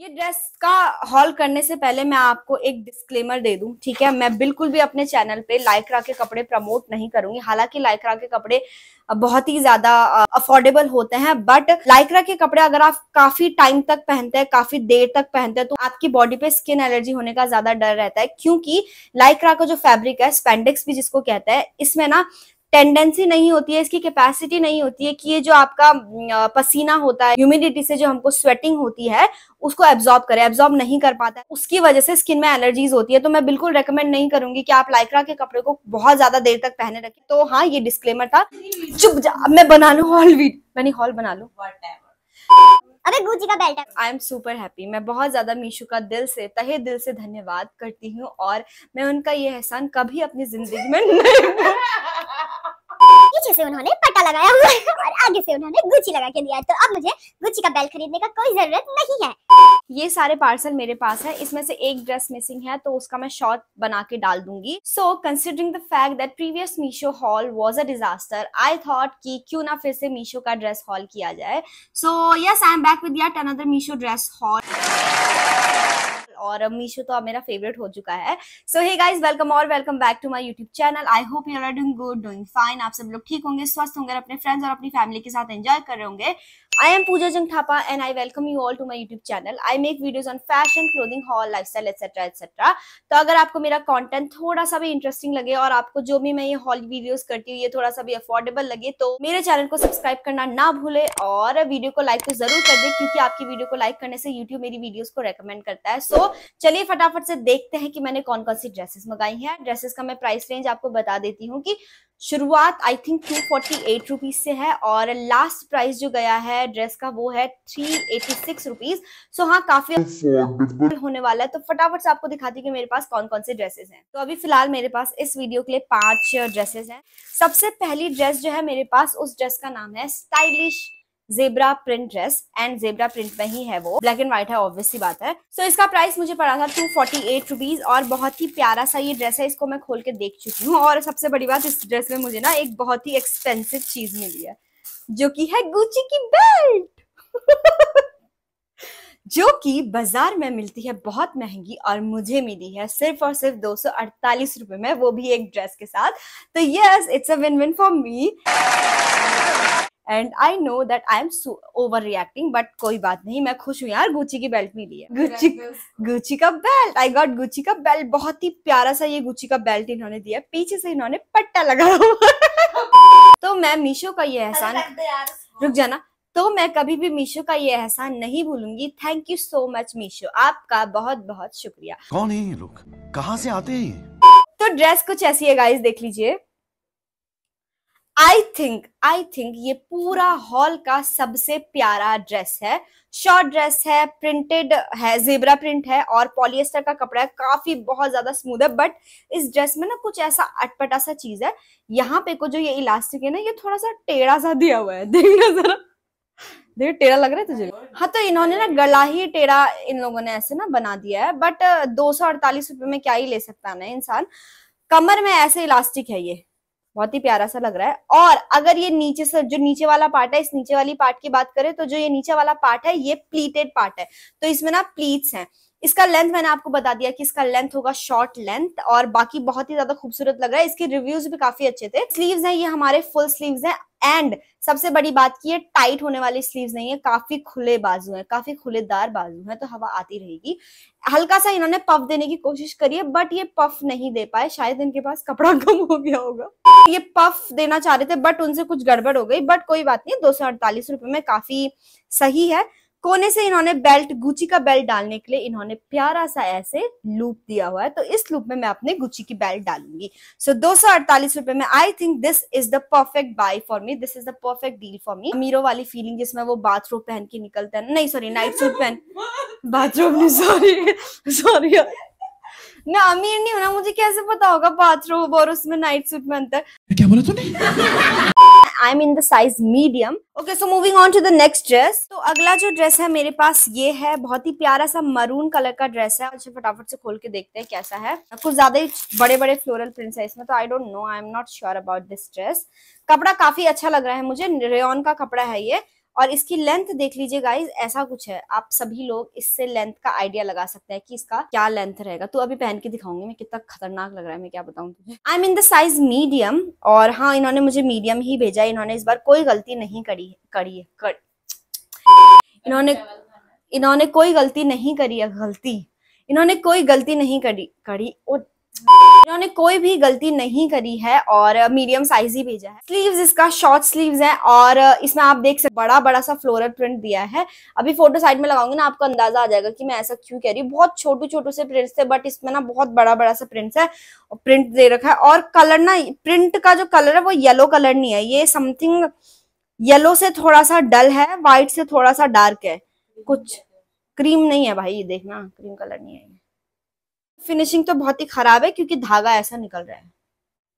ये ड्रेस का हॉल करने से पहले मैं आपको एक डिस्क्लेमर दे दूं ठीक है मैं बिल्कुल भी अपने चैनल पे लाइक्रा के कपड़े प्रमोट नहीं करूंगी हालांकि लाइक्रा के कपड़े बहुत ही ज्यादा अफोर्डेबल होते हैं बट लाइक्रा के कपड़े अगर आप काफी टाइम तक पहनते हैं काफी देर तक पहनते हैं तो आपकी बॉडी पे स्किन एलर्जी होने का ज्यादा डर रहता है क्योंकि लाइक्रा का जो फैब्रिक है स्पेंडिक्स भी जिसको कहते हैं इसमें ना टेंडेंसी नहीं होती है इसकी कैपेसिटी नहीं होती है कि ये जो आपका पसीना होता है ह्यूमिडिटी से जो हमको स्वेटिंग होती है उसको एब्जॉर्ब करे एब्जॉर्ब नहीं कर पाता है उसकी वजह से स्किन में एलर्जीज होती है तो मैं बिल्कुल रेकमेंड नहीं करूंगी कि आप लाइक्रा के कपड़े को बहुत ज्यादा देर तक पहने रखें तो हाँ ये डिस्क्लेमर था चुप जा मैं बना लू हॉल वीड मैंने हॉल बना लू अरे गुची का belt I am super happy मैं बहुत ज्यादा मीशु का दिल से तहे दिल से धन्यवाद करती हूँ और मैं उनका ये एहसान कभी अपनी जिंदगी में नहीं पीछे से उन्होंने पट्टा लगाया हुआ है और आगे से उन्होंने गुची लगा के दिया है तो अब मुझे गुची का बेल्ट खरीदने का कोई जरूरत नहीं है ये सारे पार्सल मेरे पास है इसमें से एक ड्रेस मिसिंग है तो उसका मैं शॉर्ट बना के डाल दूंगी so considering the fact that previous Meesho haul was a disaster I thought कि क्यों ना फिर से मीशो का ड्रेस हॉल किया जाए so yes I am back with yet another Meesho dress haul और मीशो तो अब मेरा फेवरेट हो चुका है सो हे गाइज वेलकम और welcome back to my YouTube channel I hope you are doing good doing fine आप सब लोग ठीक होंगे स्वस्थ होंगे अपने फ्रेंड्स और अपनी फैमिली के साथ एंजॉय कर रहे होंगे I am Puja Jung Jung and I welcome you all to my YouTube channel I make videos on fashion fashion, haul lifestyle etcetera etcetera तो अगर आपको मेरा कॉन्टेंट थोड़ा सा भी इंटरेस्टिंग लगे और आपको जो भी मैं ये हॉल वीडियोज करती हूँ ये थोड़ा सा भी अफोर्डेबल लगे तो मेरे चैनल को सब्सक्राइब करना ना भूले और वीडियो को लाइक तो जरूर कर दे क्योंकि आपकी वीडियो को लाइक करने से यूट्यूब मेरी वीडियोज को रिकमेंड करता है सो so, चलिए फटाफट से देखते हैं कि मैंने कौन कौन सी ड्रेसेस मंगाई हैं ड्रेसेस का मैं प्राइस रेंज आपको बता देती हूँ कि शुरुआत I think two forty eight rupees से है और लास्ट प्राइस जो गया है ड्रेस का वो है three eighty six rupees so हाँ काफी होने वाला है तो फटाफट से आपको दिखाती हूँ कि मेरे पास कौन कौन से ड्रेसेस हैं तो अभी फिलहाल मेरे पास इस वीडियो के लिए पांच ड्रेसेस हैं सबसे पहली ड्रेस जो है मेरे पास उस ड्रेस का नाम है stylish zebra print dress and zebra print में ही है वो ब्लैक एंड व्हाइट है ऑब्वियसली बात है सो so, इसका प्राइस मुझे पड़ा था टू फोर्टी एट रुपीज और बहुत ही प्यारा सा ये ड्रेस है इसको मैं खोल के देख चुकी हूँ और सबसे बड़ी बात इस ड्रेस में मुझे ना एक बहुत ही एक्सपेंसिव चीज मिली है जो कि है गुची की बेल्ट जो कि बाजार में मिलती है बहुत महंगी और मुझे मिली है सिर्फ और सिर्फ दो रुपए में वो भी एक ड्रेस के साथ तो yes it's a win win for me and I know that I am overreacting but कोई बात नहीं मैं खुश हूँ यार गुची की बेल्ट मिली है गुची गुची का बेल्ट आई गॉट गुची का बेल्ट बहुत ही प्यारा सा ये गुची का बेल्ट इन्होंने दिया पीछे से इन्होंने पट्टा लगा हुआ तो मैं मीशो का ये एहसान रुक जाना तो मैं कभी भी मीशो का ये एहसान नहीं भूलूंगी thank you so much Meesho आपका बहुत बहुत शुक्रिया कौन है ये लोग कहाँ से आते हैं तो ड्रेस कुछ ऐसी है गाइस देख लीजिए आई थिंक आई थिंक ये पूरा हॉल का सबसे प्यारा ड्रेस है शॉर्ट ड्रेस है प्रिंटेड है जेबरा प्रिंट है और पॉलिएस्टर का कपड़ा है काफी बहुत ज्यादा स्मूथ है बट इस ड्रेस में ना कुछ ऐसा अटपटा सा चीज है यहाँ पे को जो ये इलास्टिक है ना ये थोड़ा सा टेढ़ा सा दिया हुआ है देखना जरा देख टेढ़ा लग रहा है तुझे हाँ तो इन्होंने ना गला ही टेढ़ा इन लोगों ने ऐसे ना बना दिया है बट दो सौ अड़तालीस रुपये में क्या ही ले सकता है ना इंसान कमर में ऐसे इलास्टिक है ये बहुत ही प्यारा सा लग रहा है और अगर ये नीचे से जो नीचे वाला पार्ट है इस नीचे वाली पार्ट की बात करें तो जो ये नीचे वाला पार्ट है ये प्लीटेड पार्ट है तो इसमें ना प्लीट्स हैं इसका लेंथ मैंने आपको बता दिया कि इसका लेंथ होगा शॉर्ट लेंथ और बाकी बहुत ही ज्यादा खूबसूरत लग रहा है इसके रिव्यूज भी काफी अच्छे थे स्लीव्स हैं ये हमारे फुल स्लीव्स हैं एंड सबसे बड़ी बात की है टाइट होने वाली स्लीव्स नहीं है काफी खुले बाजू है काफी खुलेदार बाजू है तो हवा आती रहेगी हल्का सा इन्होंने पफ देने की कोशिश करी है बट ये पफ नहीं दे पाए शायद इनके पास कपड़ा कम हो गया होगा ये पफ देना चाह रहे थे बट उनसे कुछ गड़बड़ हो गई बट कोई बात नहीं दो सौ में काफी सही है कोने से इन्होंने बेल्ट गुची का बेल्ट डालने के लिए इन्होंने प्यारा सा ऐसे लूप दिया हुआ है तो इस लूप में मैं अपने गुची की बेल्ट डालूंगी सो दो सौ अड़तालीस रुपए में I think this is the perfect buy for me this is the perfect deal for me अमीरो वाली फीलिंग जिसमें वो बाथरूम पहन के निकलता है नहीं सॉरी नाइट सूट पहन बाथरूम नहीं सॉरी सॉरी मैं अमीर नहीं हूं ना मुझे कैसे पता होगा बाथरूम और उसमें नाइट सूट पहनता है क्या बोला तूने I am in the size medium okay so moving on to the next dress तो अगला जो ड्रेस है मेरे पास ये है बहुत ही प्यारा सा मरून कलर का ड्रेस है अच्छे फटाफट से खोल के देखते हैं कैसा है कुछ ज्यादा ही बड़े बड़े फ्लोरल प्रिंट्स है इसमें तो I don't know I am not sure about this dress कपड़ा काफी अच्छा लग रहा है मुझे रेन का कपड़ा है ये और इसकी लेंथ देख लीजिए गाइज ऐसा कुछ है आप सभी लोग इससे लेंथ का आइडिया लगा सकते हैं कि इसका क्या लेंथ रहेगा तो अभी पहन के दिखाऊंगी मैं कितना खतरनाक लग रहा है मैं क्या बताऊँ तुझे I mean the size medium और हाँ इन्होंने मुझे मीडियम ही भेजा है इन्होंने इस बार कोई गलती नहीं करी करी है कर... इन्होंने इन्होंने कोई गलती नहीं करी है गलती इन्होंने कोई गलती नहीं करी करी और इन्होंने कोई भी गलती नहीं करी है और मीडियम साइज ही भेजा है स्लीव्स इसका शॉर्ट स्लीव्स है और इसमें आप देख सकते बड़ा बड़ा सा फ्लोरल प्रिंट दिया है अभी फोटो साइड में लगाऊंगी ना आपको अंदाजा आ जाएगा कि मैं ऐसा क्यों कह रही हूँ बहुत छोटू छोटू से प्रिंट्स थे बट इसमें ना बहुत बड़ा बड़ा सा प्रिंट्स है और प्रिंट दे रखा है और कलर ना प्रिंट का जो कलर है वो येलो कलर नहीं है ये समथिंग येलो से थोड़ा सा डल है व्हाइट से थोड़ा सा डार्क है कुछ क्रीम नहीं है भाई ये देखना क्रीम कलर नहीं है फिनिशिंग तो बहुत ही खराब है क्योंकि धागा ऐसा निकल रहा है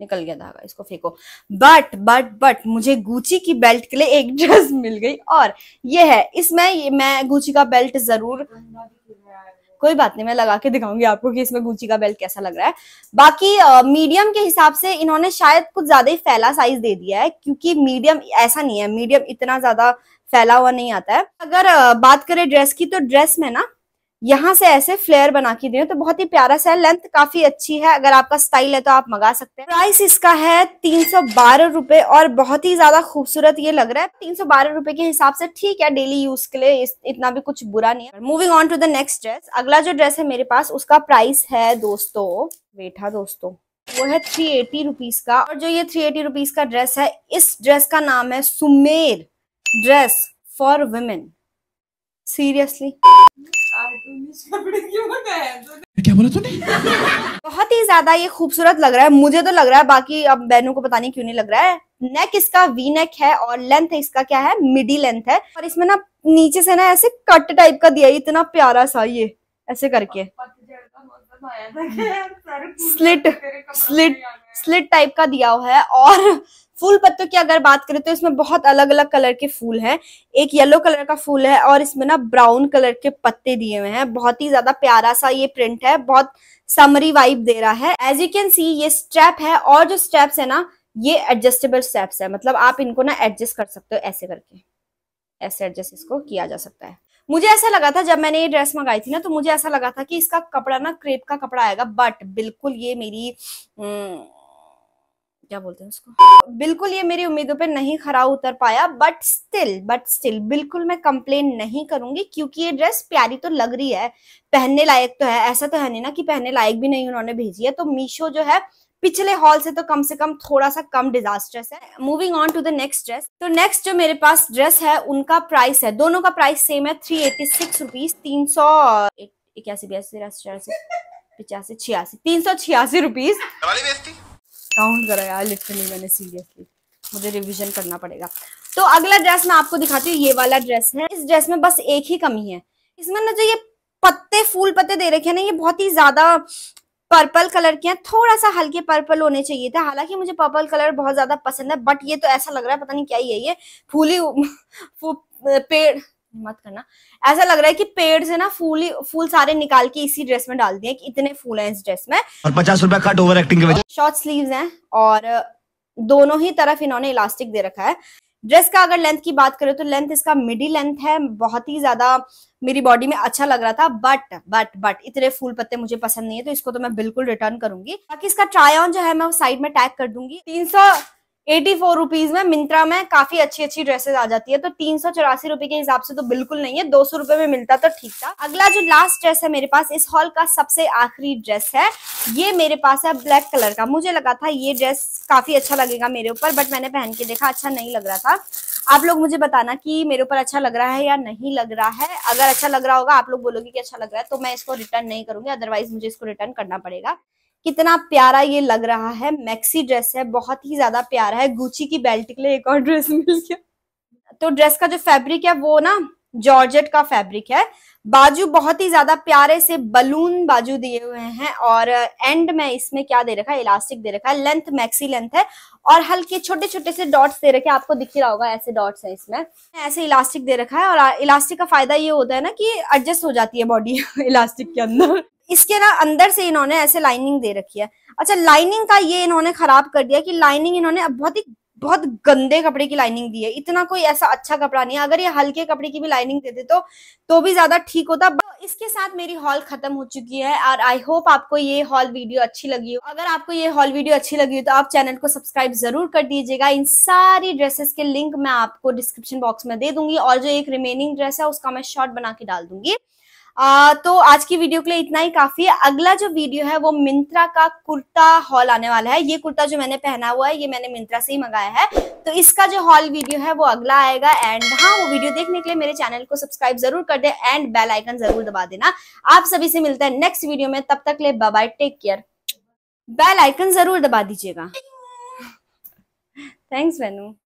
निकल गया धागा इसको फेंको बट बट बट मुझे गुची की बेल्ट के लिए एक ड्रेस मिल गई और ये है इसमें ये मैं गुची का बेल्ट जरूर कोई बात नहीं मैं लगा के दिखाऊंगी आपको कि इसमें गुची का बेल्ट कैसा लग रहा है बाकी मीडियम के हिसाब से इन्होंने शायद कुछ ज्यादा ही फैला साइज दे दिया है क्योंकि मीडियम ऐसा नहीं है मीडियम इतना ज्यादा फैला हुआ नहीं आता है अगर बात करें ड्रेस की तो ड्रेस में ना यहाँ से ऐसे फ्लेयर बना के दिए तो बहुत ही प्यारा सा है लेंथ काफी अच्छी है अगर आपका स्टाइल है तो आप मंगा सकते हैं प्राइस इसका है तीन सौ बारह रूपए और बहुत ही ज्यादा खूबसूरत ये लग रहा है तीन सौ बारह रूपए के हिसाब से ठीक है डेली यूज के लिए इतना भी कुछ बुरा नहीं है moving on to the next dress अगला जो ड्रेस है मेरे पास उसका प्राइस है दोस्तों बेटा हाँ दोस्तों वो है थ्री एटी रुपीज का और जो ये थ्री एटी रुपीज का ड्रेस है इस ड्रेस का नाम है summer dress for women seriously क्या बोला तूने बहुत ही ज्यादा ये खूबसूरत लग रहा है मुझे तो लग रहा है बाकी अब बहनों को पता नहीं क्यों नहीं लग रहा है नेक इसका वी नेक है और लेंथ इसका क्या है मिडी लेंथ है और इसमें ना नीचे से ना ऐसे कट टाइप का दिया इतना प्यारा सा ये ऐसे करके स्लिट स्लिट स्लिट टाइप का दिया हुआ है और फूल पत्तों की अगर बात करें तो इसमें बहुत अलग अलग कलर के फूल हैं एक येलो कलर का फूल है और इसमें ना ब्राउन कलर के पत्ते दिए हुए हैं बहुत ही ज्यादा प्यारा सा ये प्रिंट है बहुत समरी वाइब दे रहा है एज यू कैन सी ये स्ट्रैप है और जो स्ट्रैप्स है ना ये एडजस्टेबल स्टेप्स है मतलब आप इनको ना एडजस्ट कर सकते हो ऐसे करके ऐसे एडजस्ट इसको किया जा सकता है मुझे ऐसा लगा था जब मैंने ये ड्रेस मंगाई थी ना तो मुझे ऐसा लगा था कि इसका कपड़ा ना क्रेप का कपड़ा आएगा बट बिल्कुल ये मेरी न, हम्म, क्या बोलते हैं उसको बिल्कुल ये मेरी उम्मीदों पर नहीं खरा उतर पाया बट स्टिल बट स्टिल बिल्कुल मैं कंप्लेन नहीं करूंगी क्योंकि ये ड्रेस प्यारी तो लग रही है पहनने लायक तो है ऐसा तो है नहीं ना कि पहनने लायक भी नहीं उन्होंने भेजी है तो मीशो जो है पिछले हॉल से तो कम से कम थोड़ा सा कम डिजास्टर्स है moving on to the next dress तो नेक्स्ट जो मेरे पास ड्रेस है उनका प्राइस है दोनों का प्राइस सेम है थ्री एटी सिक्स रुपीज तीन सौ इक्यासी बयासी तिरासी पिचासी छियासी तीन सौ छियासी रुपीज काउंट करो यार लिटरली मैंने सीरियसली मुझे रिवीजन करना पड़ेगा तो अगला ड्रेस मैं आपको दिखाती हूँ ये वाला ड्रेस है इस ड्रेस में बस एक ही कमी है इसमें ना जो ये पत्ते फूल पत्ते दे रखे हैं ना ये बहुत ही ज्यादा पर्पल कलर के हैं थोड़ा सा हल्के पर्पल होने चाहिए थे हालांकि मुझे पर्पल कलर बहुत ज्यादा पसंद है बट ये तो ऐसा लग रहा है पता नहीं क्या ही है ये फूली फू, पेड़ मत करना ऐसा लग रहा है कि पेड़ से ना फूल ही फूल सारे निकाल के इसी ड्रेस में डाल दिए कि इतने फूल हैं इस ड्रेस में और पचास रुपया कट ओवर एक्टिंग के वजह शॉर्ट स्लीव्स हैं और दोनों ही तरफ इन्होंने इलास्टिक दे रखा है ड्रेस का अगर लेंथ की बात करें तो लेंथ इसका मिडी लेंथ है बहुत ही ज्यादा मेरी बॉडी में अच्छा लग रहा था बट बट बट इतने फूल पत्ते मुझे पसंद नहीं है तो इसको तो मैं बिल्कुल रिटर्न करूंगी बाकी इसका ट्राई ऑन जो है मैं साइड में टैग कर दूंगी तीन सौ एटी फोर रुपीज में मिंत्रा में काफी अच्छी अच्छी ड्रेसेस आ जाती है तो तीन सौ चौरासी रुपए के हिसाब से तो बिल्कुल नहीं है दो सौ रुपए में मिलता तो ठीक था अगला जो लास्ट ड्रेस है मेरे पास इस हॉल का सबसे आखिरी ड्रेस है ये मेरे पास है ब्लैक कलर का मुझे लगा था ये ड्रेस काफी अच्छा लगेगा मेरे ऊपर बट मैंने पहन के देखा अच्छा नहीं लग रहा था आप लोग मुझे बताना कि मेरे ऊपर अच्छा लग रहा है या नहीं लग रहा है अगर अच्छा लग रहा होगा आप लोग बोलोगे कि अच्छा लग रहा है तो मैं इसको रिटर्न नहीं करूंगी अदरवाइज मुझे इसको रिटर्न करना पड़ेगा कितना प्यारा ये लग रहा है मैक्सी ड्रेस है बहुत ही ज्यादा प्यारा है गुची की बेल्ट के लिए एक और ड्रेस मिल गया तो ड्रेस का जो फैब्रिक है वो ना जॉर्जेट का फैब्रिक है बाजू बहुत ही ज्यादा प्यारे से बलून बाजू दिए हुए हैं और एंड में इसमें क्या दे रखा है इलास्टिक दे रखा है लेंथ मैक्सी लेंथ है और हल्के छोटे छोटे से डॉट्स दे रखे आपको दिख ही रहा होगा ऐसे डॉट्स हैं इसमें ऐसे इलास्टिक दे रखा है और इलास्टिक का फायदा ये होता है ना कि एडजस्ट हो जाती है बॉडी इलास्टिक के अंदर इसके ना अंदर से इन्होंने ऐसे लाइनिंग दे रखी है अच्छा लाइनिंग का ये इन्होंने खराब कर दिया कि लाइनिंग इन्होंने बहुत ही बहुत गंदे कपड़े की लाइनिंग दी है इतना कोई ऐसा अच्छा कपड़ा नहीं है अगर ये हल्के कपड़े की भी लाइनिंग देते तो तो भी ज्यादा ठीक होता इसके साथ मेरी हॉल खत्म हो चुकी है और आई होप आपको ये हॉल वीडियो अच्छी लगी हो अगर आपको ये हॉल वीडियो अच्छी लगी हो तो आप चैनल को सब्सक्राइब जरूर कर दीजिएगा इन सारी ड्रेसेस के लिंक मैं आपको डिस्क्रिप्शन बॉक्स में दे दूंगी और जो एक रिमेनिंग ड्रेस है उसका मैं शॉर्ट बना के डाल दूंगी आ, तो आज की वीडियो के लिए इतना ही काफी है अगला जो वीडियो है वो मिंत्रा का कुर्ता हॉल आने वाला है ये कुर्ता जो मैंने पहना हुआ है ये मैंने मिंत्रा से ही मंगाया है तो इसका जो हॉल वीडियो है वो अगला आएगा एंड हाँ वो वीडियो देखने के लिए मेरे चैनल को सब्सक्राइब जरूर कर दे एंड बेल आइकन जरूर दबा देना आप सभी से मिलता है नेक्स्ट वीडियो में तब तक ले bye take care bell icon जरूर दबा दीजिएगा थैंक्स वेनू